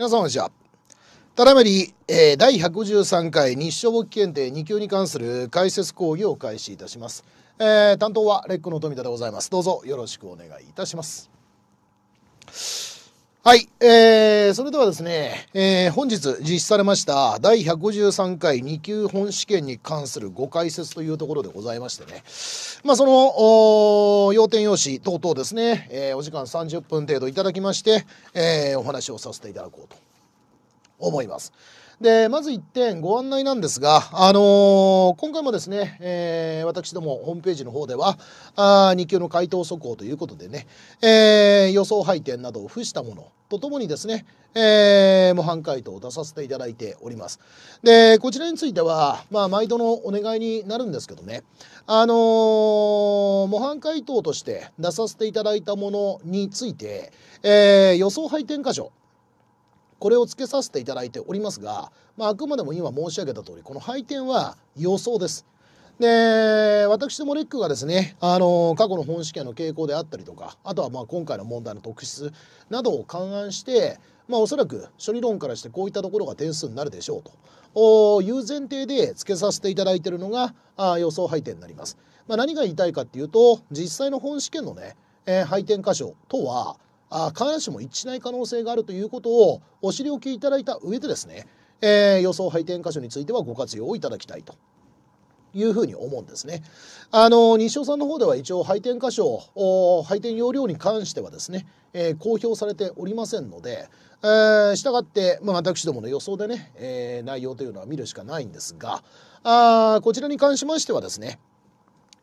皆さんこんにちは。ただいまり、えー、第153回日照簿記検定2級に関する解説講義を開始いたします。えー、担当はレックの富田でございます。どうぞよろしくお願いいたします。はい。えー、それではですね、えー、本日実施されました第153回2級本試験に関するご解説というところでございましてね。まあ、その、要点用紙等々ですね、えー、お時間30分程度いただきまして、えー、お話をさせていただこうと思います。で、まず1点ご案内なんですが、あのー、今回もですね、えー、私どもホームページの方では、あ2級の回答速報ということでね、えー、予想配点などを付したもの、とともにですね、えー、模範解答を出させていただいております。で、こちらについては、まあ、毎度のお願いになるんですけどね、あのー、模範解答として出させていただいたものについて、えー、予想配点箇所、これを付けさせていただいておりますが、まあ、あくまでも今申し上げた通り、この配点は予想です。で、私どもレックがですね、あの、過去の本試験の傾向であったりとか、あとはまあ今回の問題の特質などを勘案して、まあおそらく処理論からしてこういったところが点数になるでしょうという前提でつけさせていただいているのがあ予想配点になります。まあ、何が言いたいかっていうと、実際の本試験のね、えー、配点箇所とは、あ必ずしも一致しない可能性があるということをお知りおきいただいた上でですね、えー、予想配点箇所についてはご活用いただきたいというふうに思うんですね。あの西尾さんの方では一応配点箇所配点容量に関してはですね、えー、公表されておりませんので、えー、したがって、まあ、私どもの予想でね、えー、内容というのは見るしかないんですがあこちらに関しましてはですね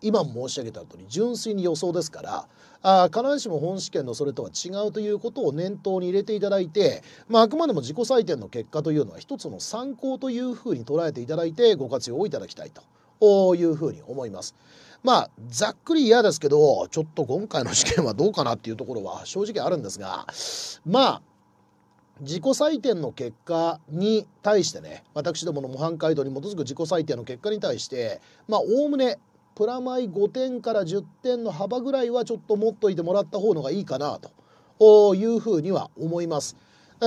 今申し上げた通り純粋に予想ですからあ必ずしも本試験のそれとは違うということを念頭に入れていただいて、まあ、あくまでも自己採点の結果というのは一つの参考というふうに捉えていただいてご活用をいただきたいとというふうに思います。まあ、ざっくり嫌ですけど、ちょっと今回の試験はどうかなっていうところは正直あるんですが、まあ、自己採点の結果に対してね、私どもの模範解答に基づく自己採点の結果に対して、まあ、おおむね、プラマイ5点から10点の幅ぐらいはちょっと持っといてもらった方のがいいかなというふうには思います。え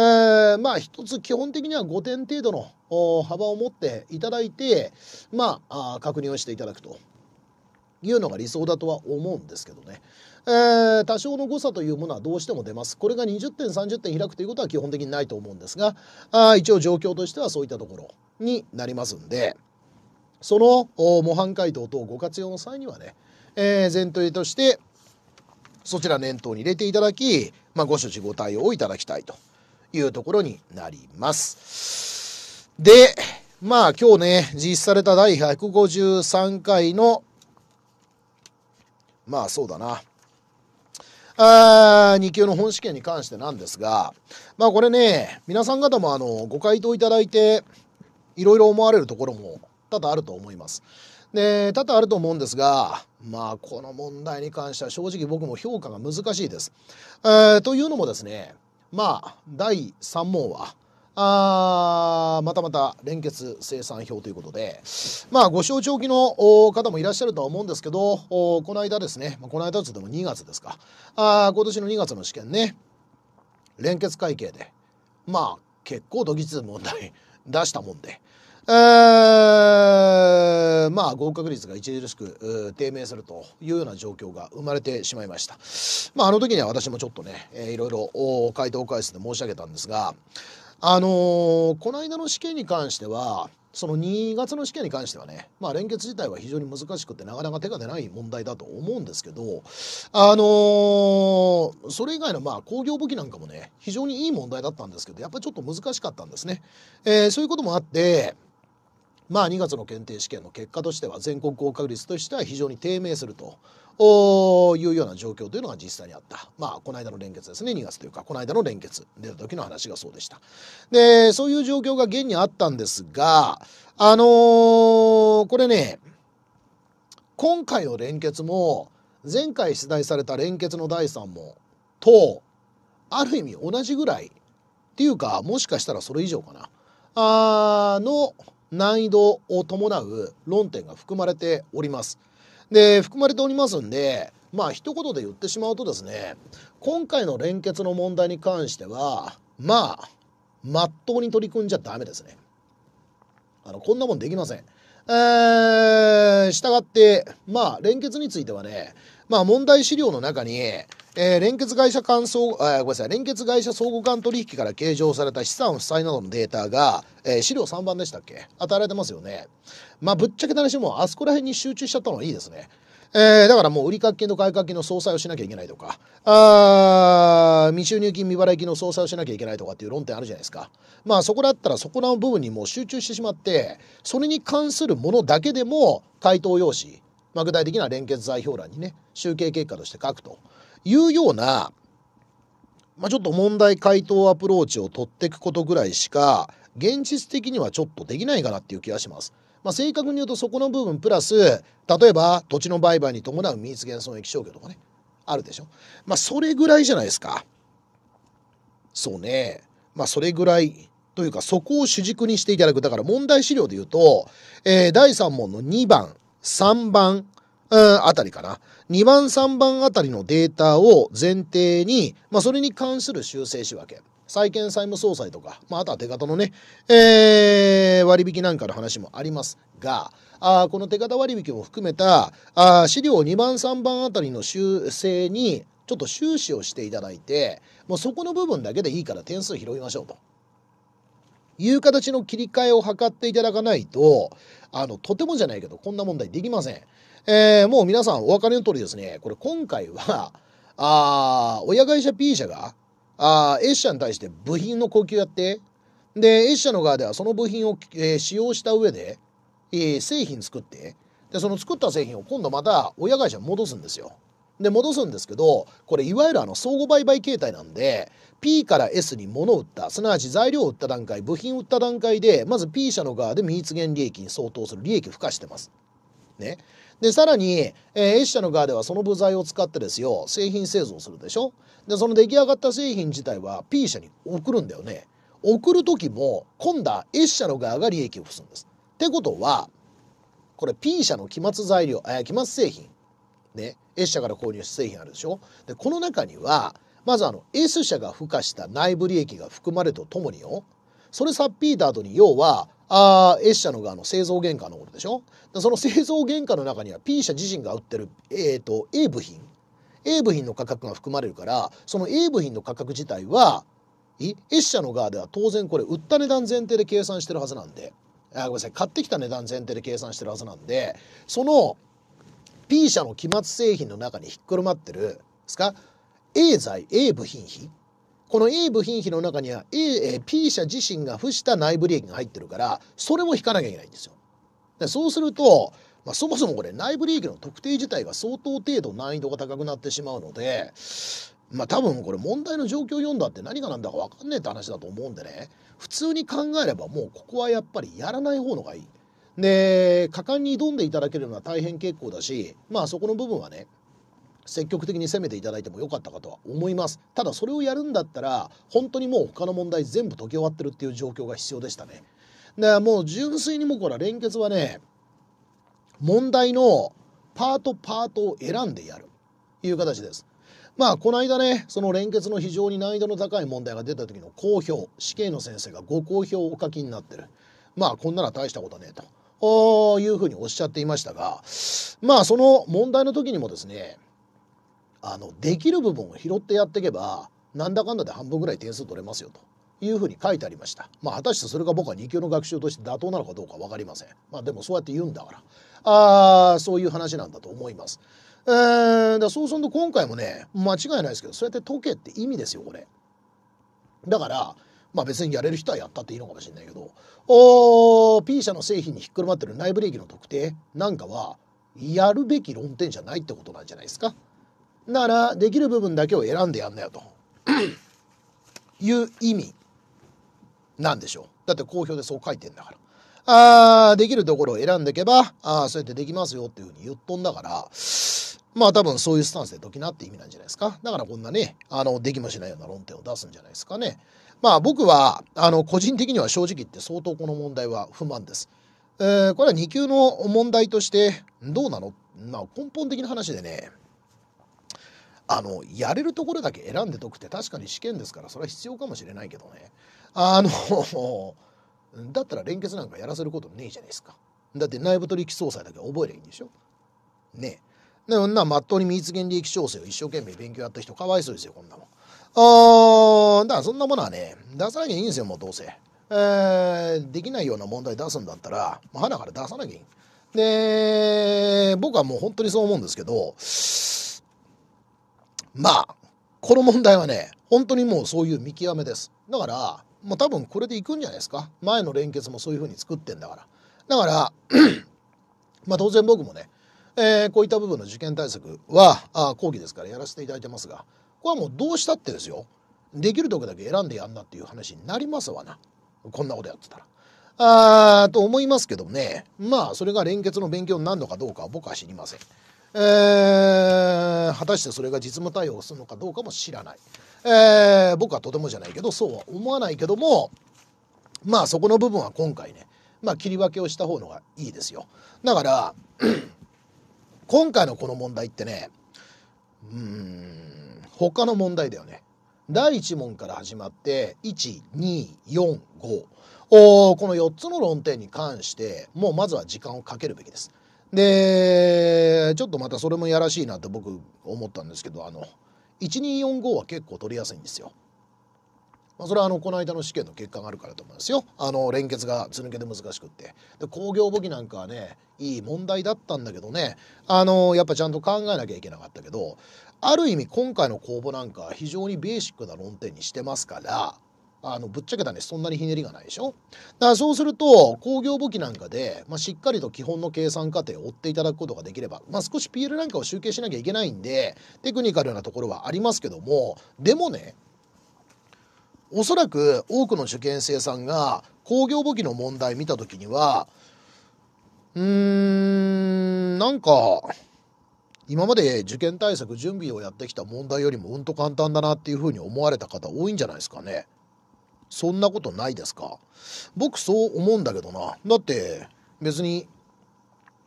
ー、まあ一つ基本的には5点程度の幅を持っていただいて、まあ、確認をしていただくというのが理想だとは思うんですけどね。えー、多少の誤差というものはどうしても出ます。これが20点、30点開くということは基本的にないと思うんですが、あ一応状況としてはそういったところになりますんで、その模範解答等ご活用の際にはね、えー、前提としてそちら念頭に入れていただき、まあ、ご処置ご対応をいただきたいというところになります。で、まあ今日ね、実施された第153回の、まあそうだな。あ2級の本試験に関してなんですが、まあこれね、皆さん方もあの、ご回答いただいて、いろいろ思われるところも多々あると思います。で、多々あると思うんですが、まあこの問題に関しては正直僕も評価が難しいです。えー、というのもですね、まあ、第3問は、あまたまた連結生産表ということで、まあ、ご承知おきの方もいらっしゃるとは思うんですけど、この間ですね、この間つっても2月ですか、あ今年の2月の試験ね、連結会計で、まあ、結構ドぎつ問題 出したもんで、えー、まあ合格率が著しく低迷するというような状況が生まれてしまいました。まああの時には私もちょっとね、えー、いろいろ回答回数で申し上げたんですが、あのー、この間の試験に関しては、その2月の試験に関してはね、まあ、連結自体は非常に難しくて、なかなか手が出ない問題だと思うんですけど、あのー、それ以外のまあ工業武器なんかもね、非常にいい問題だったんですけど、やっぱりちょっと難しかったんですね。えー、そういうこともあって、まあ2月の検定試験の結果としては全国合格率としては非常に低迷するというような状況というのが実際にあった。まあこの間の連結ですね2月というかこの間の連結出た時の話がそうでした。でそういう状況が現にあったんですがあのー、これね今回の連結も前回出題された連結の第3問とある意味同じぐらいっていうかもしかしたらそれ以上かなあの難易度を伴う論点が含まれております。で、含まれておりますんで、まあ一言で言ってしまうとですね、今回の連結の問題に関しては、まあ、真っ当に取り組んじゃダメですね。あの、こんなもんできません。えー、従って、まあ、連結についてはね、まあ、問題資料の中に、えー、連結会社間総、えー、ごめんなさい、連結会社相互間取引から計上された資産負債などのデータが、えー、資料3番でしたっけ与えられてますよね。まあ、ぶっちゃけた話も、あそこら辺に集中しちゃったのはいいですね。えー、だからもう売掛金と外掛金の相殺をしなきゃいけないとか、あ未収入金未払い金の相殺をしなきゃいけないとかっていう論点あるじゃないですか。まあそこだったらそこらの部分にもう集中してしまって、それに関するものだけでも回答用紙、まあ、具体的な連結財表欄にね、集計結果として書くと。いうような、まあ、ちょっと問題解答アプローチを取っていくことぐらいしか、現実的にはちょっとできないかなっていう気がします。まあ、正確に言うとそこの部分プラス、例えば土地の売買に伴う民立減損益商業とかね、あるでしょ。まあ、それぐらいじゃないですか。そうね。まあ、それぐらいというか、そこを主軸にしていただく。だから問題資料で言うと、えー、第3問の2番、3番、あたりかな。2番、3番あたりのデータを前提に、まあ、それに関する修正仕分け。債権債務総裁とか、まあ、あとは手形のね、えー、割引なんかの話もありますが、あこの手形割引も含めたあ資料2番3番あたりの修正にちょっと収支をしていただいてもうそこの部分だけでいいから点数拾いましょうという形の切り替えを図っていただかないとあのとてもじゃないけどこんな問題できません。えー、もう皆さんお分かりの通りですね、これ今回は、あ親会社 P 社が、あ S 社に対して部品の供給やって、で、S 社の側ではその部品を、えー、使用した上で、えー、製品作って、で、その作った製品を今度また親会社に戻すんですよ。で、戻すんですけど、これいわゆるあの相互売買形態なんで、P から S に物を売った、すなわち材料を売った段階、部品を売った段階で、まず P 社の側で未実現利益に相当する利益を付加してます。ね。で、さらに、えー、エ社の側ではその部材を使ってですよ、製品製造するでしょで、その出来上がった製品自体は P 社に送るんだよね。送る時も、今度は S 社の側が利益を付すんです。ってことは、これ P 社の期末材料、えー、期末製品、ね、S 社から購入した製品あるでしょで、この中には、まずあの S 社が付加した内部利益が含まれるとともによ、それさっぴいた後に要はあエッシャの側の製造原価のことでしょその製造原価の中には P 社自身が売ってる、えーと、A 部品 A 部品の価格が含まれるからその A 部品の価格自体は A 社の側では当然これ売った値段前提で計算してるはずなんであごめんなさい買ってきた値段前提で計算してるはずなんでその P 社の期末製品の中にひっくるまってるですか A 材 A 部品費この A 部品比の中には A、P 社自身が付した内部利益が入ってるから、それも引かなきゃいけないんですよ。でそうすると、まあ、そもそもこれ内部利益の特定自体が相当程度難易度が高くなってしまうので、まあ多分これ問題の状況を読んだって何が何だか分かんねえって話だと思うんでね、普通に考えればもうここはやっぱりやらない方のがいい。で、果敢に挑んでいただけるのは大変結構だし、まあそこの部分はね、積極的に攻めていただいても良かったかとは思いますただそれをやるんだったら本当にもう他の問題全部解き終わってるっていう状況が必要でしたねだからもう純粋にもこれ連結はね問題のパートパートを選んでやるという形ですまあ、この間ね、その連結の非常に難易度の高い問題が出た時の公表、死刑の先生がご公表をお書きになってる。まあ、こんなら大したことねえと。いうふうにおっしゃっていましたが、まあ、その問題の時にもですね、あのできる部分を拾ってやっていけばなんだかんだで半分ぐらい点数取れますよというふうに書いてありました。まあ果たしてそれが僕は2級の学習として妥当なのかどうか分かりません。まあでもそうやって言うんだからあーそういう話なんだと思います。えー、だそうすると今回もね間違いないですけどそうやって解けって意味ですよこれ。だからまあ別にやれる人はやったっていいのかもしれないけどおー P 社の製品にひっくるまってる内部利益の特定なんかはやるべき論点じゃないってことなんじゃないですか。ならできる部分だけを選んでやんなよと いう意味なんでしょうだって公表でそう書いてんだから。あできるところを選んでいけばあそうやってできますよっていうふうに言っとんだからまあ多分そういうスタンスで解きなって意味なんじゃないですかだからこんなねあのできもしないような論点を出すんじゃないですかねまあ僕はあの個人的には正直言って相当この問題は不満です、えー、これは2級の問題としてどうなのまあ根本的な話でねあのやれるところだけ選んで解くって確かに試験ですからそれは必要かもしれないけどねあの だったら連結なんかやらせることねえじゃないですかだって内部取引総裁だけ覚えりゃいいんでしょねえでなまっとうに密原利益調整を一生懸命勉強やった人かわいそうですよこんなもんあだからそんなものはね出さなきゃいいんですよもうどうせ、えー、できないような問題出すんだったら、まあ、花から出さなきゃいいで僕はもう本当にそう思うんですけどまあ、この問題はね、本当にもうそういう見極めです。だから、ま多分これでいくんじゃないですか。前の連結もそういうふうに作ってんだから。だから、まあ当然僕もね、えー、こういった部分の受験対策は、あ講義ですからやらせていただいてますが、これはもうどうしたってですよ。できるとこだけ選んでやんなっていう話になりますわな。こんなことやってたら。あーと思いますけどね。まあ、それが連結の勉強になるのかどうかは僕は知りません。えー、果たしてそれが実務対応するのかどうかも知らない、えー、僕はとてもじゃないけどそうは思わないけどもまあそこの部分は今回ね、まあ、切り分けをした方のがいいですよだから 今回のこの問題ってねうん他の問題だよね第1問から始まって1245この4つの論点に関してもうまずは時間をかけるべきです。でちょっとまたそれもやらしいなって僕思ったんですけどあの1245は結構取りやすいんですよ。まあ、それはあのこの間の試験の結果があるからと思うんですよ。あの連結がつ抜けで難しくってで工業簿記なんかはねいい問題だったんだけどねあのやっぱちゃんと考えなきゃいけなかったけどある意味今回の公募なんか非常にベーシックな論点にしてますからあのぶっちゃけたねそんなにひねりがないでしょだからそうすると工業簿記なんかで、まあ、しっかりと基本の計算過程を追っていただくことができれば、まあ、少し PL なんかを集計しなきゃいけないんでテクニカルなところはありますけどもでもねおそらく多くの受験生さんが工業簿記の問題見た時にはうーんなんか今まで受験対策準備をやってきた問題よりもうんと簡単だなっていうふうに思われた方多いんじゃないですかね。そんなことないですか僕そう思うんだけどな。だって別に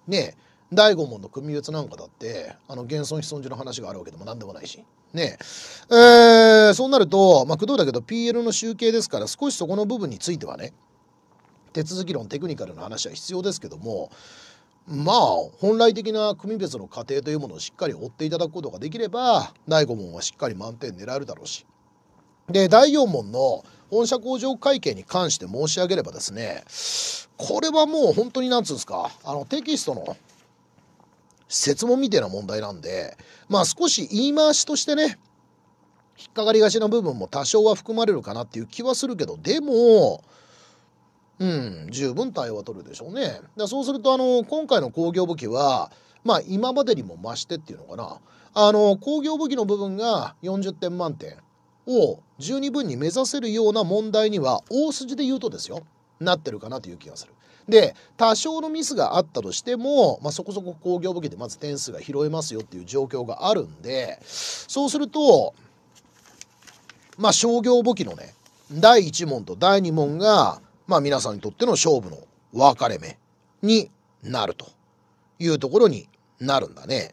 ねえ第5問の組別なんかだって、あの、現存非存寺の話があるわけでも何でもないし。ねえ。えー、そうなると、まあ、工藤だけど PL の集計ですから、少しそこの部分についてはね、手続き論、テクニカルの話は必要ですけども、まあ、本来的な組別の過程というものをしっかり追っていただくことができれば、第5問はしっかり満点狙えるだろうし。で、第4問の本社工場会計に関して申し上げればですね、これはもう本当になんつうんですか、あの、テキストの設問みたいな問題なんで、まあ少し言い回しとしてね、引っかかりがちな部分も多少は含まれるかなっていう気はするけど、でも、うん、十分対応は取るでしょうね。だそうすると、あの、今回の工業武器は、まあ今までにも増してっていうのかな。あの、工業武器の部分が40点満点。を十二分に目指せるような問題には大筋で言うとですよなってるかなという気がする。で多少のミスがあったとしても、まあ、そこそこ工業武器でまず点数が拾えますよっていう状況があるんでそうするとまあ商業武器のね第1問と第2問が、まあ、皆さんにとっての勝負の分かれ目になるというところになるんだね。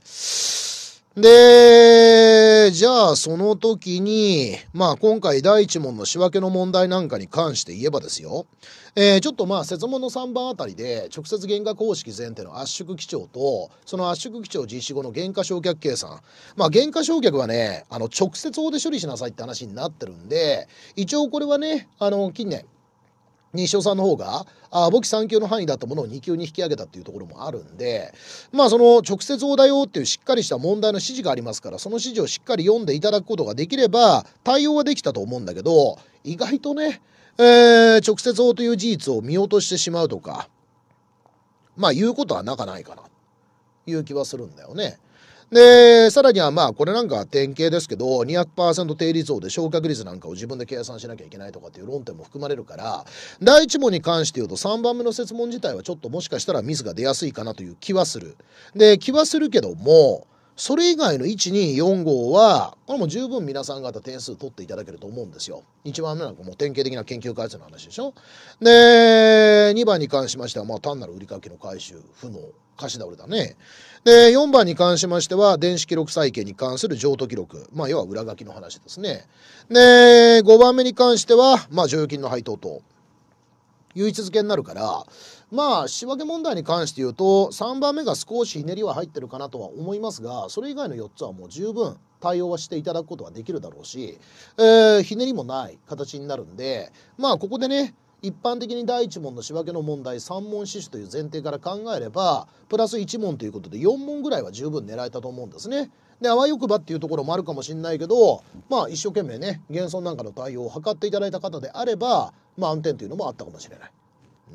で、じゃあその時に、まあ今回第一問の仕分けの問題なんかに関して言えばですよ、えー、ちょっとまあ説問の3番あたりで直接原価公式前提の圧縮基調と、その圧縮基調実施後の原価償却計算。まあ原価償却はね、あの直接法で処理しなさいって話になってるんで、一応これはね、あの近年、西尾さんの方が、あ簿記3級の範囲だったものを2級に引き上げたっていうところもあるんで、まあその直接王だをっていうしっかりした問題の指示がありますから、その指示をしっかり読んでいただくことができれば、対応はできたと思うんだけど、意外とね、えー、直接応という事実を見落としてしまうとか、まあ言うことはなかないかな、いう気はするんだよね。で、さらにはまあ、これなんか典型ですけど、200%定理をで昇格率なんかを自分で計算しなきゃいけないとかっていう論点も含まれるから、第1問に関して言うと3番目の設問自体はちょっともしかしたらミスが出やすいかなという気はする。で、気はするけども、それ以外の1245号は、これも十分皆さん方点数取っていただけると思うんですよ。1番目なんかもう典型的な研究開発の話でしょ。で、2番に関しましては、まあ単なる売りかけの回収不能。貸し倒れだね。で、4番に関しましては、電子記録債権に関する譲渡記録。まあ、要は裏書きの話ですね。で、5番目に関しては、まあ、剰余金の配当と。唯一付けになるから、まあ、仕分け問題に関して言うと、3番目が少しひねりは入ってるかなとは思いますが、それ以外の4つはもう十分対応はしていただくことはできるだろうし、えー、ひねりもない形になるんで、まあ、ここでね、一般的に第1問の仕分けの問題3問死守という前提から考えればプラス1問ということで4問ぐらいは十分狙えたと思うんですね。であわよくばっていうところもあるかもしれないけどまあ一生懸命ね減損なんかの対応を図っていただいた方であれば、まあ、暗転というのもあったかもしれない。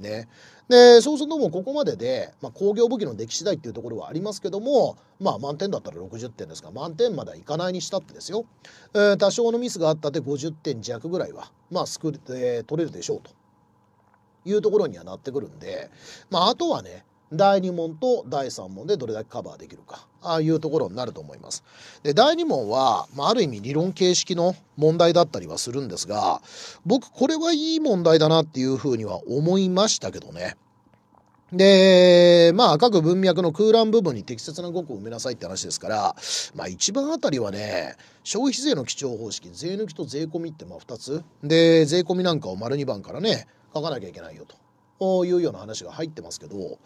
ね、でそうするともうここまでで、まあ、工業武器の出来次第っていうところはありますけども、まあ、満点だったら60点ですから満点まではいかないにしたってですよ、えー、多少のミスがあったって50点弱ぐらいは、まあすくえー、取れるでしょうというところにはなってくるんで、まあ、あとはね、第2問と第3問でどれだけカバーできるか、ああいうところになると思います。で、第2問は、まあ、ある意味理論形式の問題だったりはするんですが、僕、これはいい問題だなっていうふうには思いましたけどね。で、まあ、各文脈の空欄部分に適切な語句を埋めなさいって話ですから、まあ、一番あたりはね、消費税の基調方式、税抜きと税込みってまあ二つ。で、税込みなんかを丸二番からね、書かなきゃいけないよというような話が入ってますけど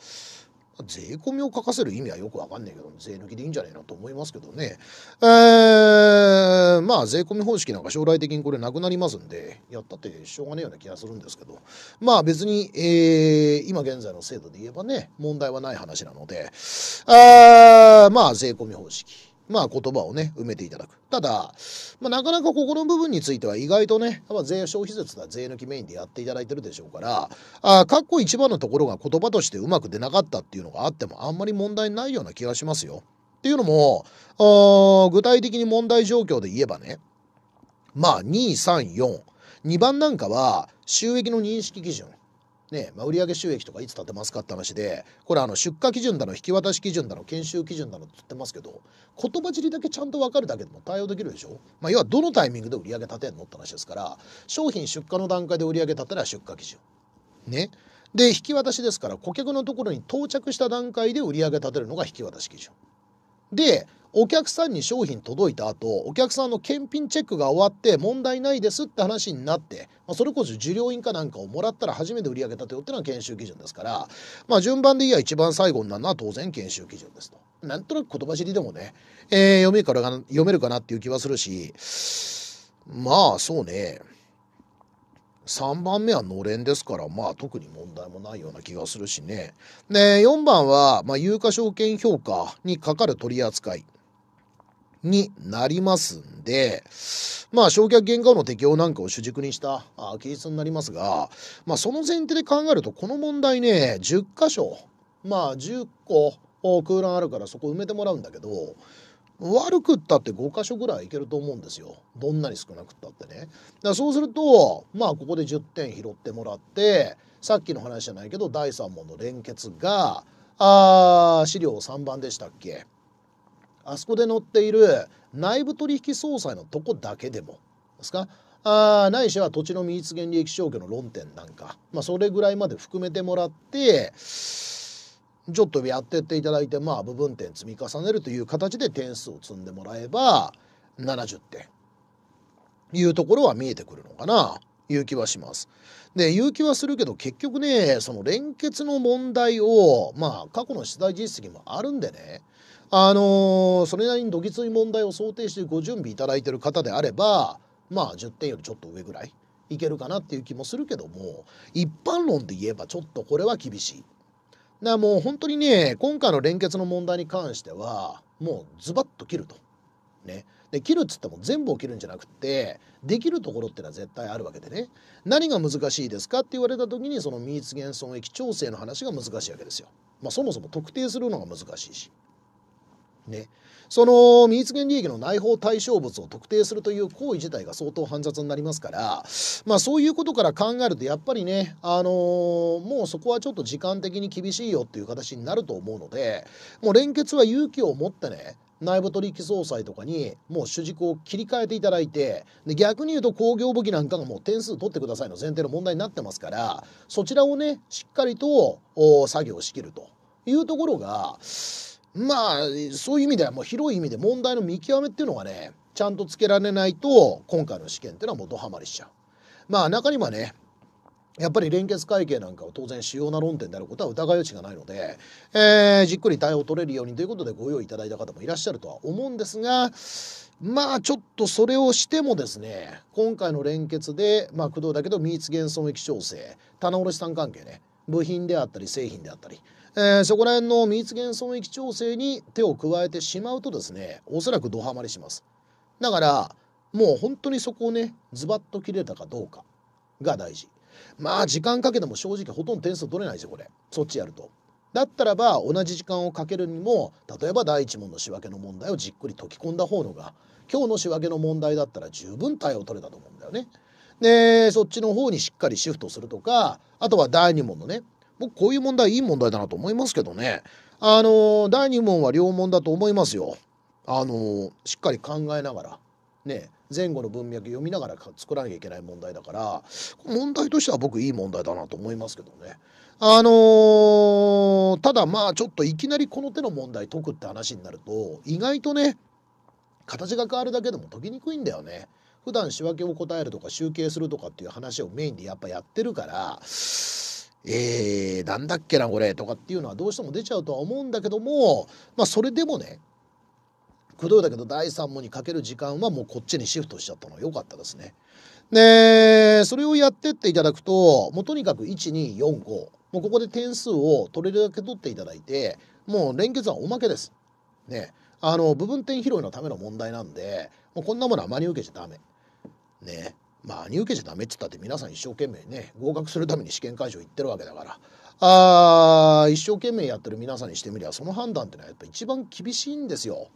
税込みを書かせる意味はよくわかんないけど、税抜きでいいんじゃないなと思いますけどね。えー、まあ税込み方式なんか将来的にこれなくなりますんで、やったってしょうがないような気がするんですけど、まあ別に、えー、今現在の制度で言えばね、問題はない話なので、あまあ税込み方式。まあ、言葉をね埋めていただくただ、まあ、なかなかここの部分については意外とね、まあ、税消費税だ税抜きメインでやっていただいてるでしょうからあかっこ一番のところが言葉としてうまく出なかったっていうのがあってもあんまり問題ないような気がしますよ。っていうのも具体的に問題状況で言えばねまあ2342番なんかは収益の認識基準ねまあ、売上収益とかいつ立てますかって話でこれあの出荷基準だの引き渡し基準だの研修基準だのって言ってますけど言葉尻だけちゃんと分かるだけでも対応できるでしょ、まあ、要はどのタイミングで売上立てんのって話ですから商品出荷の段階で売上立てら出荷基準ねで引き渡しですから顧客のところに到着した段階で売上立てるのが引き渡し基準でお客さんに商品届いた後お客さんの検品チェックが終わって問題ないですって話になって、まあ、それこそ受領員かなんかをもらったら初めて売り上げたとよってのは研修基準ですから、まあ、順番でいや一番最後になるのは当然研修基準ですと。なんとなく言葉尻でもね、えー、読めるから読めるかなっていう気はするしまあそうね3番目はのれんですから、まあ特に問題もないような気がするしね。で、4番は、まあ、有価証券評価にかかる取り扱いになりますんで、まあ、償却原価の適用なんかを主軸にした記述になりますが、まあ、その前提で考えると、この問題ね、10箇所、まあ、10個空欄あるからそこ埋めてもらうんだけど、悪くったって5箇所ぐらいいけると思うんですよ。どんなに少なくったってね。だからそうすると、まあここで10点拾ってもらって、さっきの話じゃないけど第3問の連結が、あ資料3番でしたっけあそこで載っている内部取引総裁のとこだけでもですかあないしは土地の未実現利益消去の論点なんか、まあ、それぐらいまで含めてもらってちょっとやってっていただいてまあ部分点積み重ねるという形で点数を積んでもらえば70点いうところは見えてくるのかないう気はします。で言う気はするけど結局ねその連結の問題をまあ過去の取材実績もあるんでねあのー、それなりにどぎつい問題を想定してご準備いただいてる方であればまあ10点よりちょっと上ぐらいいけるかなっていう気もするけども一般論で言えばちょっとこれは厳しい。だもう本当にね、今回の連結の問題に関しては、もうズバッと切ると。ね。で、切るっつっても全部を切るんじゃなくて、できるところってのは絶対あるわけでね。何が難しいですかって言われた時に、その密ー損益調整の話が難しいわけですよ。まあそもそも特定するのが難しいし。ね。その未実現利益の内包対象物を特定するという行為自体が相当煩雑になりますから、まあ、そういうことから考えるとやっぱりね、あのー、もうそこはちょっと時間的に厳しいよっていう形になると思うのでもう連結は勇気を持ってね内部取引総裁とかにもう主軸を切り替えていただいてで逆に言うと工業武器なんかがもう点数取ってくださいの前提の問題になってますからそちらをねしっかりと作業しきるというところがまあそういう意味ではもう広い意味で問題の見極めっていうのがねちゃんとつけられないと今回の試験っていうのはもうドハマりしちゃう。まあ中にはねやっぱり連結会計なんかは当然主要な論点であることは疑い余地がないので、えー、じっくり対応取れるようにということでご用意いただいた方もいらっしゃるとは思うんですがまあちょっとそれをしてもですね今回の連結で、まあ、工藤だけど密減損益調整棚卸資産関係ね部品であったり製品であったりえー、そこら辺の密減損益調整に手を加えてしまうとですねおそらくドハマりしますだからもう本当にそこをねズバッと切れたかどうかが大事まあ時間かけても正直ほとんど点数取れないですよこれそっちやるとだったらば同じ時間をかけるにも例えば第一問の仕分けの問題をじっくり解き込んだ方のが今日の仕分けの問題だったら十分対応取れたと思うんだよね。でそっちの方にしっかりシフトするとかあとは第2問のね僕こういう問題いい問題だなと思いますけどねあの第2問は両問だと思いますよあのしっかり考えながらね前後の文脈読みながら作らなきゃいけない問題だから問題としては僕いい問題だなと思いますけどねあのー、ただまあちょっといきなりこの手の問題解くって話になると意外とね形が変わるだけでも解きにくいんだよね。普段仕分けを答えるとか集計するとかっていう話をメインでやっぱやってるからえー、なんだっけなこれとかっていうのはどうしても出ちゃうとは思うんだけども、まあ、それでもねくどいだけど第3問にかける時間はもうこっちにシフトしちゃったのよかったですね。でそれをやってっていただくともうとにかく1245もうここで点数を取れるだけ取っていただいてもう連結はおまけです。ねあの部分点拾いのための問題なんでもうこんなものは真に受けちゃダメ。ねまあ受けじゃダメって言ったって皆さん一生懸命ね合格するために試験会場行ってるわけだからあ一生懸命やってる皆さんにしてみりゃその判断ってのはやっぱ一番厳しいんですよ。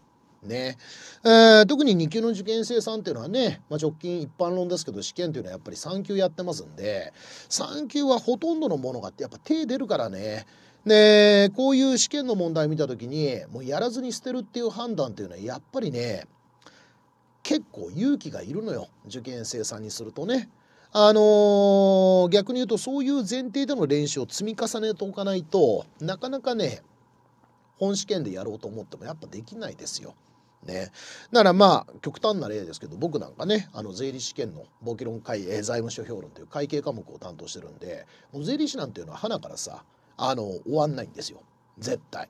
ねえー、特に2級の受験生さんっていうのはね、まあ、直近一般論ですけど試験というのはやっぱり3級やってますんで3級はほとんどのものがってやっぱ手出るからねねこういう試験の問題見た時にもうやらずに捨てるっていう判断っていうのはやっぱりね結構勇気がいるのよ受験生さんにするとね。あのー、逆に言うとそういう前提での練習を積み重ねておかないとなかなかね本試験でやろうと思ってもやっぱできないですよ。ね、ならまあ極端な例ですけど僕なんかねあの税理士試験の簿記論会、えー、財務諸表論という会計科目を担当してるんでもう税理士なんていうのは花からさあの終わんないんですよ絶対。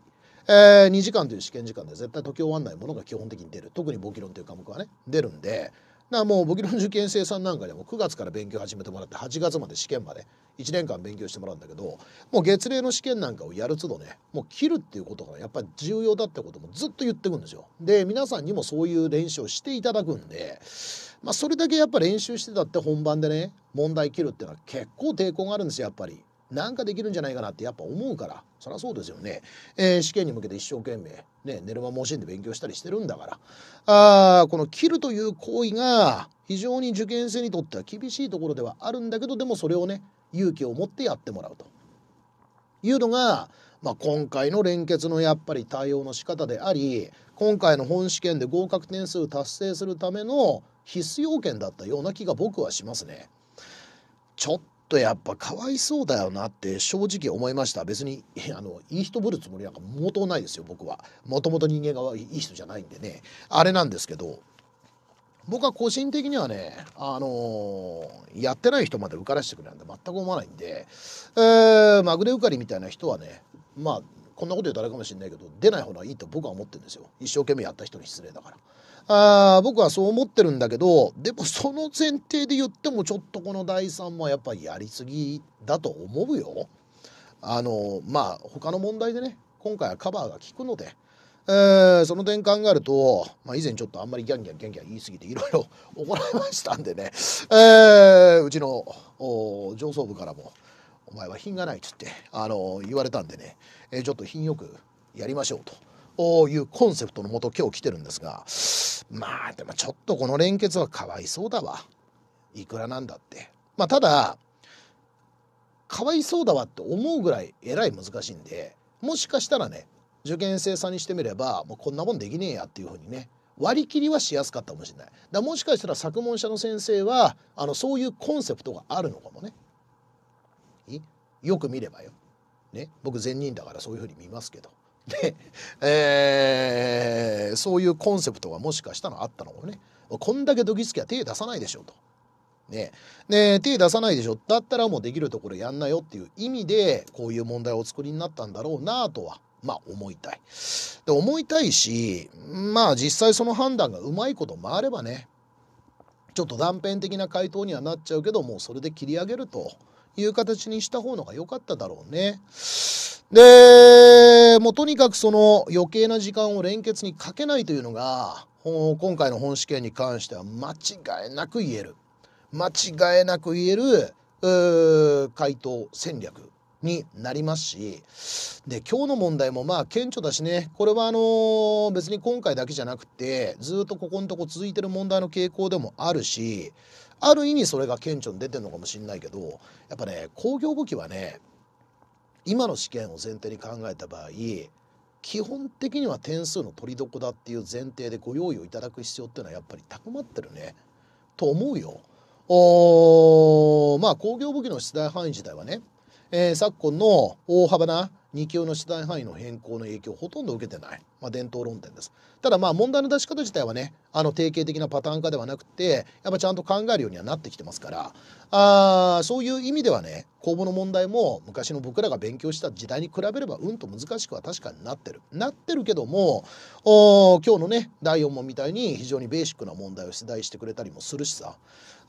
えー、2時間という試験時間で絶対解き終わんないものが基本的に出る特に簿記論という科目はね出るんでだからもう簿記論受験生さんなんかでも9月から勉強始めてもらって8月まで試験まで1年間勉強してもらうんだけどもう月例の試験なんかをやる都度ねもう切るっていうことがやっぱり重要だってこともずっと言ってくんですよ。で皆さんにもそういう練習をしていただくんで、まあ、それだけやっぱ練習してたって本番でね問題切るっていうのは結構抵抗があるんですよやっぱり。なんかできるんじゃないかなってやっぱ思うからそりゃそうですよね、えー、試験に向けて一生懸命、ね、寝る間も惜しんで勉強したりしてるんだからあこの切るという行為が非常に受験生にとっては厳しいところではあるんだけどでもそれをね勇気を持ってやってもらうというのが、まあ、今回の連結のやっぱり対応の仕方であり今回の本試験で合格点数達成するための必須要件だったような気が僕はしますね。ちょっとやっぱかわいそうだよなって正直思いました別に あのいい人ぶるつもりなんか元ないですよ僕はもともと人間がいい人じゃないんでねあれなんですけど僕は個人的にはね、あのー、やってない人まで受からしてくれなんて全く思わないんで、えー、まぐれ受かりみたいな人はねまあこんなこと言うとあれかもしれないけど出ない方がいいと僕は思ってるんですよ一生懸命やった人に失礼だから。あ僕はそう思ってるんだけどでもその前提で言ってもちょっとこの第3もやっぱやりすぎだと思うよ。あのまあ他の問題でね今回はカバーが効くので。えー、その点考えると、まあ、以前ちょっとあんまりギャンギャンギャンギャン言い過ぎていろいろ怒られましたんでね、えー、うちの上層部からも「お前は品がない」っつって、あの言われたんでね、えー、ちょっと品よくやりましょうと。いうコンセプトのもと今日来てるんですがまあでもちょっとこの連結はかわいそうだわいくらなんだってまあただかわいそうだわって思うぐらいえらい難しいんでもしかしたらね受験生さんにしてみればもうこんなもんできねえやっていうふうにね割り切りはしやすかったかもしれないだもしかしたら作文者の先生はあのそういうコンセプトがあるのかもねよく見ればよ、ね、僕善人だからそういうふうに見ますけどで、えー、そういうコンセプトがもしかしたらあったのもね、こんだけドキつきゃ手出さないでしょと。ね、で手出さないでしょだったらもうできるところやんなよっていう意味でこういう問題をお作りになったんだろうなとはまあ思いたいで思いたいしまあ実際その判断がうまいこと回ればねちょっと断片的な回答にはなっちゃうけどもうそれで切り上げるという形にした方のが良かっただろうねでで、もうとにかくその余計な時間を連結にかけないというのが、今回の本試験に関しては間違いなく言える。間違いなく言える、回答戦略になりますし、で、今日の問題もまあ顕著だしね、これはあのー、別に今回だけじゃなくて、ずっとここのとこ続いてる問題の傾向でもあるし、ある意味それが顕著に出てるのかもしれないけど、やっぱね、工業武器はね、今の試験を前提に考えた場合基本的には点数の取りどこだっていう前提でご用意をいただく必要っていうのはやっぱり高まってるねと思うよ。おまあ工業武器の出題範囲自体はね、えー、昨今の大幅な2級の出題範囲の変更の影響をほとんど受けてない。まあ、伝統論点です。ただまあ問題の出し方自体はね、あの定型的なパターン化ではなくて、やっぱちゃんと考えるようにはなってきてますから、あそういう意味ではね、公募の問題も昔の僕らが勉強した時代に比べればうんと難しくは確かになってる。なってるけども、お今日のね、第4問みたいに非常にベーシックな問題を出題してくれたりもするしさ、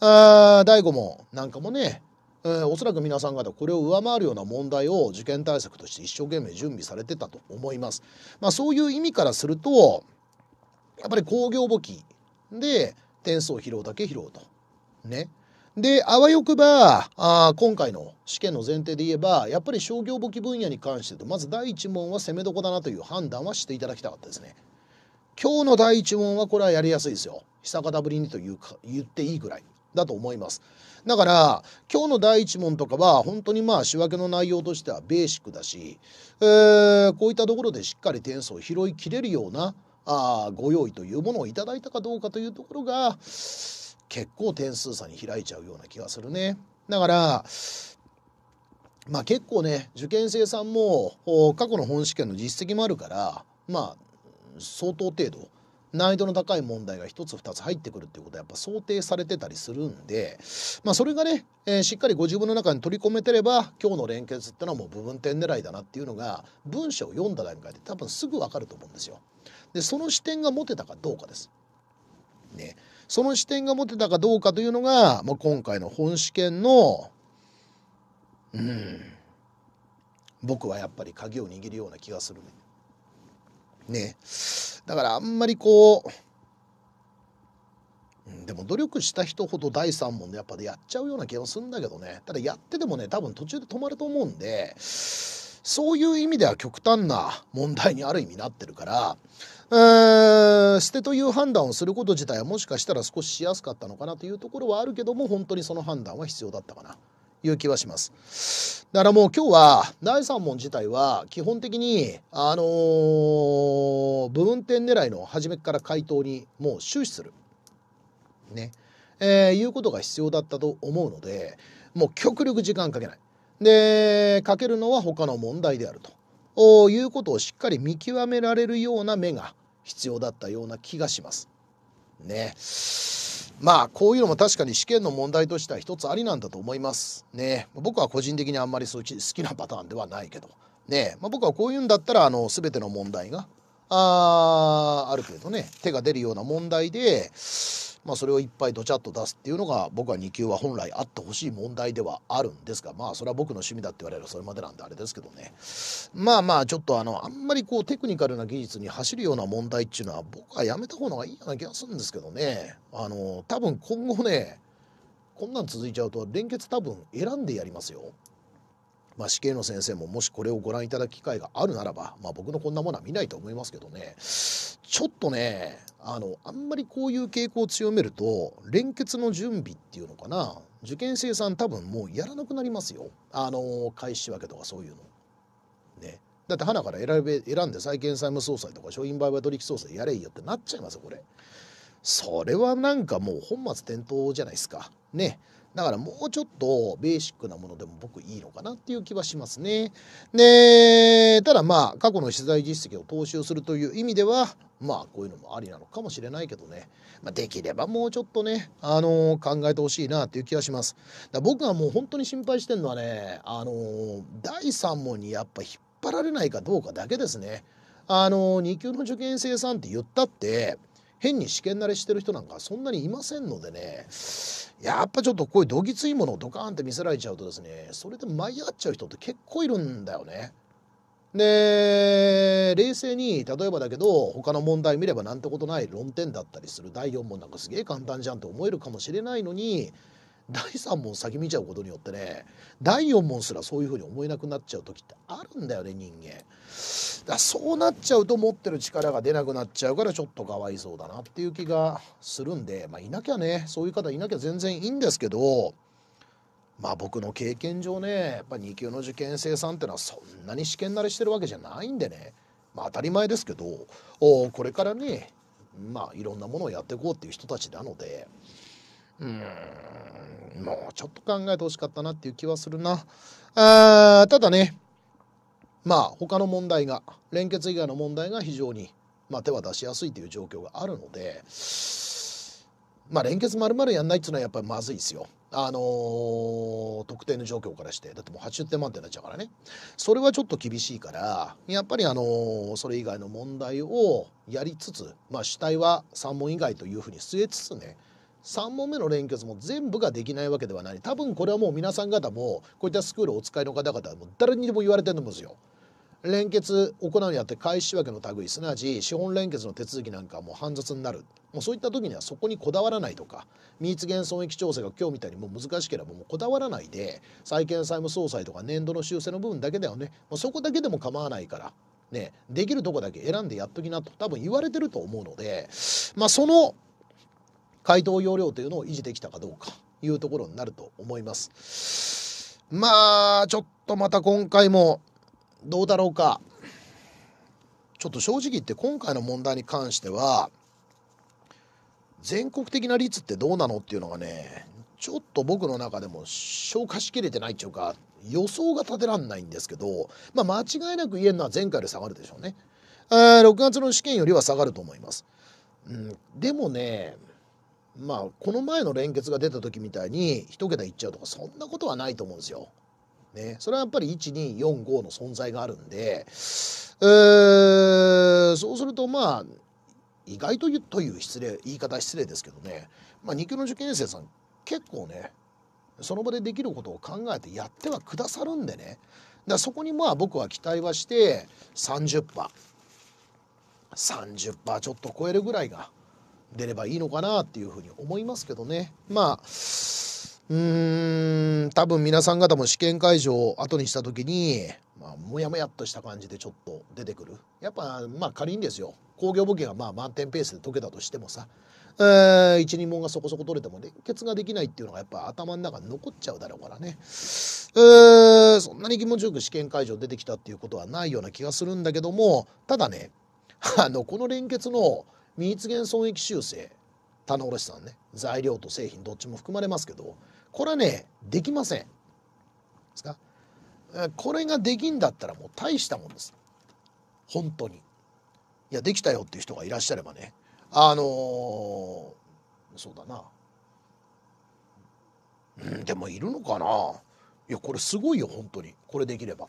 あ第5問なんかもね、えー、おそらく皆さん方これを上回るような問題を受験対策として一生懸命準備されてたと思います。まあ、そういう意味からするとやっぱり工業簿記で点数を拾うだけ拾うと。ね。で、あわよくば、あ今回の試験の前提で言えば、やっぱり商業簿記分野に関してと、まず第1問は攻めどこだなという判断はしていただきたかったですね。今日の第1問はこれはやりやすいですよ。久方ぶりにというか言っていいぐらいだと思います。だから今日の第一問とかは本当にまあ仕分けの内容としてはベーシックだし、えー、こういったところでしっかり点数を拾いきれるようなあご用意というものをいただいたかどうかというところが結構点数差に開いちゃうような気がするね。だからまあ結構ね受験生さんも過去の本試験の実績もあるからまあ相当程度難易度の高い問題が1つ2つ入ってくるっていうことはやっぱ想定されてたりするんで、まあ、それがね、えー、しっかりご自分の中に取り込めてれば今日の連結ってのはもう部分点狙いだなっていうのが文章を読んだ段階で多分すぐ分かると思うんですよ。でその視点が持てたかどうかです。ね、その視点が持てたかどうかというのが、まあ、今回の本試験の、うん、僕はやっぱり鍵を握るような気がするね。ねだからあんまりこうでも努力した人ほど第3問でやっぱでやっちゃうような気がするんだけどねただやっててもね多分途中で止まると思うんでそういう意味では極端な問題にある意味なってるから、捨てという判断をすること自体はもしかしたら少ししやすかったのかなというところはあるけども、本当にその判断は必要だったかな。いう気はします。だからもう今日は第3問自体は基本的にあのー、部分点狙いの初めから回答にもう終始する。ね。えー、いうことが必要だったと思うのでもう極力時間かけない。でかけるのは他の問題であるということをしっかり見極められるような目が必要だったような気がします。ね。まあこういうのも確かに試験の問題としては一つありなんだと思いますね僕は個人的にあんまり好きなパターンではないけどねまあ、僕はこういうんだったらあの全ての問題があある程度ね手が出るような問題でまあ、それをいっぱいどちゃっと出すっていうのが僕は2級は本来あってほしい問題ではあるんですがまあそれは僕の趣味だって言われればそれまでなんであれですけどねまあまあちょっとあのあんまりこうテクニカルな技術に走るような問題っていうのは僕はやめた方がいいような気がするんですけどねあの多分今後ねこんなん続いちゃうと連結多分選んでやりますよ。まあ、死刑の先生ももしこれをご覧いただく機会があるならば、まあ、僕のこんなものは見ないと思いますけどねちょっとねあのあんまりこういう傾向を強めると連結の準備っていうのかな受験生さん多分もうやらなくなりますよあの開始分けとかそういうの。ね。だって花から選べ選んで債権債務総裁とか商品売買取引総裁やれいよってなっちゃいますよこれ。それはなんかもう本末転倒じゃないですか。ね。だからもうちょっとベーシックなものでも僕いいのかなっていう気はしますね。で、ただまあ過去の取材実績を踏襲するという意味では、まあこういうのもありなのかもしれないけどね、まあ、できればもうちょっとね、あのー、考えてほしいなっていう気がします。だ僕がもう本当に心配してるのはね、あのー、第3問にやっぱ引っ張られないかどうかだけですね。あのー、2級の受験生さんって言ったって、変に試験慣れしてる人なんかそんなにいませんのでねやっぱちょっとこういうどぎついものをドカーンって見せられちゃうとですねそれで舞い上がっちゃう人って結構いるんだよね。で冷静に例えばだけど他の問題見ればなんてことない論点だったりする第4問なんかすげえ簡単じゃんって思えるかもしれないのに第3問先見ちゃうことによってね第4問すらそういうふうに思えなくなっちゃう時ってあるんだよね人間。だそうなっちゃうと持ってる力が出なくなっちゃうからちょっとかわいそうだなっていう気がするんで、まあ、いなきゃねそういう方いなきゃ全然いいんですけどまあ僕の経験上ねやっぱ2級の受験生さんってのはそんなに試験慣れしてるわけじゃないんでね、まあ、当たり前ですけどおこれからねまあいろんなものをやっていこうっていう人たちなので。うんもうちょっと考えてほしかったなっていう気はするな。あーただね、まあ他の問題が連結以外の問題が非常に、まあ、手は出しやすいという状況があるのでまあ連結まるやんないっていうのはやっぱりまずいですよ。あのー、得の状況からしてだってもう80点満点になっちゃうからねそれはちょっと厳しいからやっぱり、あのー、それ以外の問題をやりつつ、まあ、主体は3問以外というふうに据えつつね3問目の連結も全部ができないわけではない多分これはもう皆さん方もこういったスクールをお使いの方々も誰にでも言われてるんですよ。連結行うにあって開始仕分けの類すなわち資本連結の手続きなんかはもう煩雑になるもうそういった時にはそこにこだわらないとか密減損益調整が今日みたいにもう難しければもうこだわらないで債権債務総裁とか年度の修正の部分だけだよねもうそこだけでも構わないからねできるとこだけ選んでやっときなと多分言われてると思うのでまあその回答要領というのを維持できたかどうかいうところになると思います。まあちょっとまた今回もどうだろうか。ちょっと正直言って今回の問題に関しては、全国的な率ってどうなのっていうのがね、ちょっと僕の中でも消化しきれてないっていうか、予想が立てらんないんですけど、まあ、間違いなく言えるのは前回より下がるでしょうね。6月の試験よりは下がると思います。うん、でもね、まあ、この前の連結が出た時みたいに1桁いっちゃうとか、そんなことはないと思うんですよ。ね、それはやっぱり1245の存在があるんで、えー、そうするとまあ意外とという失礼言い方失礼ですけどね、まあ、2級の受験生さん結構ねその場でできることを考えてやってはくださるんでねだそこにまあ僕は期待はして30%。30%ちょっと超えるぐらいが出ればいいのかなっていうふうに思いますけどね。まあうーん、多分皆さん方も試験会場を後にした時に、まあ、もやもやっとした感じでちょっと出てくる。やっぱ、まあ仮にですよ、工業簿記がまあ満点ペースで解けたとしてもさ、えー、一二問がそこそこ取れても連結ができないっていうのがやっぱ頭の中に残っちゃうだろうからね、えー、そんなに気持ちよく試験会場出てきたっていうことはないような気がするんだけどもただね あのこの連結の未実現損益修正棚卸さんね材料と製品どっちも含まれますけどこれはねできませんですかこれができんだったらもう大したもんです本当にいやできたよっていう人がいらっしゃればねあのー、そうだなうんでもいるのかないやこれすごいよ本当にこれできれば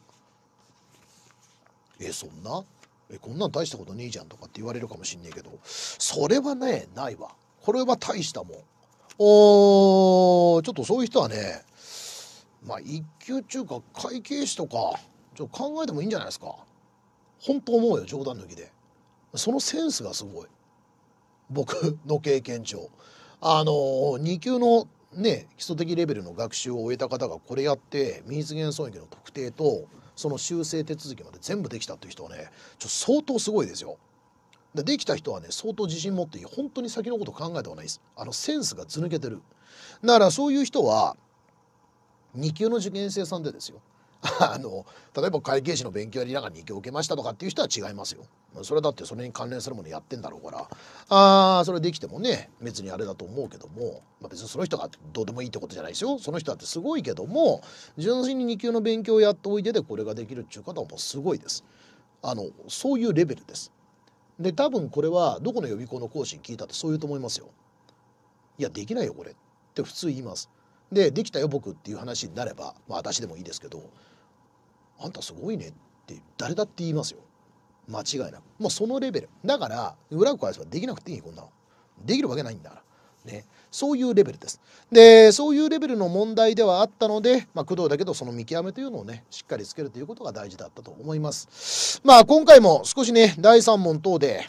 えそんなえこんなん大したことねえじゃんとかって言われるかもしんねえけどそれはねないわこれは大したもんおちょっとそういう人はね、まあ、一級中か会計士とか、ちょっと考えてもいいんじゃないですか。本当思うよ、冗談抜きで。そのセンスがすごい。僕の経験上。あの、2級のね、基礎的レベルの学習を終えた方がこれやって、民実現損益の特定と、その修正手続きまで全部できたていう人はね、ちょ相当すごいですよ。できた人はね相当自信持って本当に先のこと考えた方がいいですあのセンスがず抜けてるだからそういう人は2級の受験生さんでですよ あの例えば会計士の勉強やりながら2級受けましたとかっていう人は違いますよそれだってそれに関連するものやってんだろうからああそれできてもね別にあれだと思うけども、まあ、別にその人がどうでもいいってことじゃないですよその人だってすごいけども純粋に2級の勉強をやっておいてでこれができるっていう方はもうすごいですあのそういうレベルですで多分これはどこの予備校の講師に聞いたってそう言うと思いますよ。いやできないよこれって普通言います。でできたよ僕っていう話になれば、まあ、私でもいいですけどあんたすごいねって誰だって言いますよ間違いなくもうそのレベルだから裏を返せばできなくていいこんなのできるわけないんだからねそういうレベルです。で、そういうレベルの問題ではあったので、まあ、工藤だけどその見極めというのをね、しっかりつけるということが大事だったと思います。まあ、今回も少しね、第3問等で、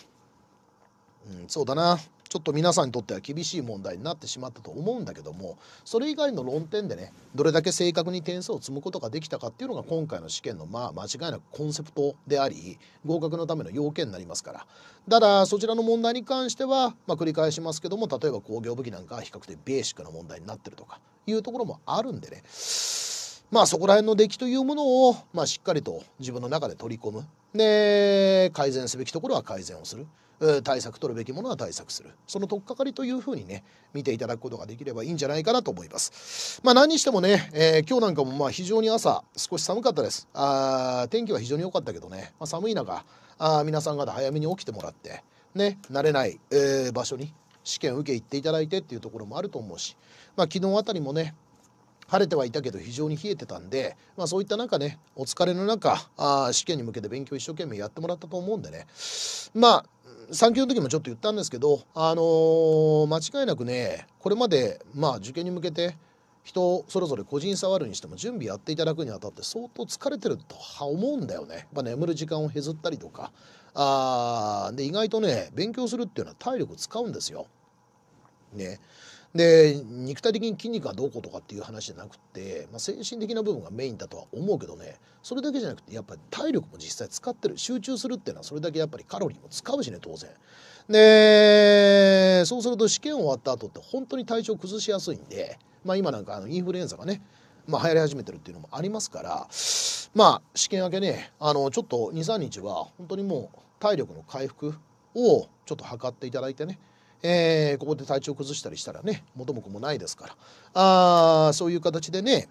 うん、そうだな。ちょっと皆さんにとっては厳しい問題になってしまったと思うんだけどもそれ以外の論点でねどれだけ正確に点数を積むことができたかっていうのが今回の試験のまあ間違いなくコンセプトであり合格のための要件になりますからただそちらの問題に関しては、まあ、繰り返しますけども例えば工業武器なんかは比較的ベーシックな問題になってるとかいうところもあるんでねまあそこら辺の出来というものを、まあ、しっかりと自分の中で取り込むで改善すべきところは改善をする対策取るべきものは対策するその取っかかりというふうにね見ていただくことができればいいんじゃないかなと思いますまあ何にしてもね、えー、今日なんかもまあ非常に朝少し寒かったですあ天気は非常に良かったけどね、まあ、寒い中あ皆さん方早めに起きてもらってね慣れない、えー、場所に試験受け行っていただいてっていうところもあると思うし、まあ、昨日あたりもね晴れてはいたけど非常に冷えてたんで、まあ、そういった中ねお疲れの中あ試験に向けて勉強一生懸命やってもらったと思うんでねまあ産休の時もちょっと言ったんですけど、あのー、間違いなくねこれまで、まあ、受験に向けて人それぞれ個人差はあるにしても準備やっていただくにあたって相当疲れてるとは思うんだよね。まあ、眠る時間を削ったりとかあで意外とね勉強するっていうのは体力使うんですよ。ね。で肉体的に筋肉がどうこうとかっていう話じゃなくて、まあ、精神的な部分がメインだとは思うけどねそれだけじゃなくてやっぱり体力も実際使ってる集中するっていうのはそれだけやっぱりカロリーも使うしね当然。でそうすると試験終わった後って本当に体調崩しやすいんで、まあ、今なんかあのインフルエンザがねまあ、流行り始めてるっていうのもありますから、まあ、試験明けね、あの、ちょっと2、3日は、本当にもう、体力の回復をちょっと測っていただいてね、えー、ここで体調崩したりしたらね元も子もないですからあそういう形でね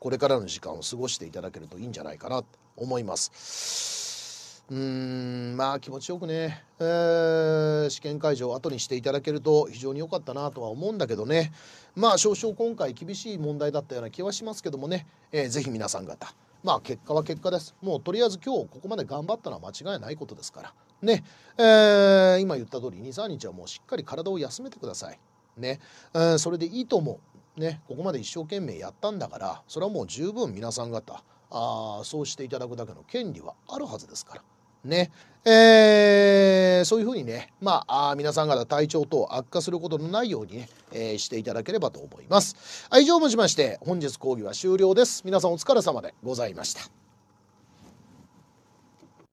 これからの時間を過ごしていただけるといいんじゃないかなと思います。うーんまあ気持ちよくね、えー、試験会場を後にしていただけると非常に良かったなとは思うんだけどねまあ少々今回厳しい問題だったような気はしますけどもね、えー、ぜひ皆さん方まあ結果は結果ですもうとりあえず今日ここまで頑張ったのは間違いないことですからね、えー、今言った通り23日はもうしっかり体を休めてください。ね、えー、それでいいと思う。ね、ここまで一生懸命やったんだから、それはもう十分皆さん方、あそうしていただくだけの権利はあるはずですから。ね、えー、そういうふうにね、まあ、あ皆さん方体調等悪化することのないようにね、えー、していただければと思います。以上をもちまして、本日講義は終了です。皆さんお疲れ様でございました。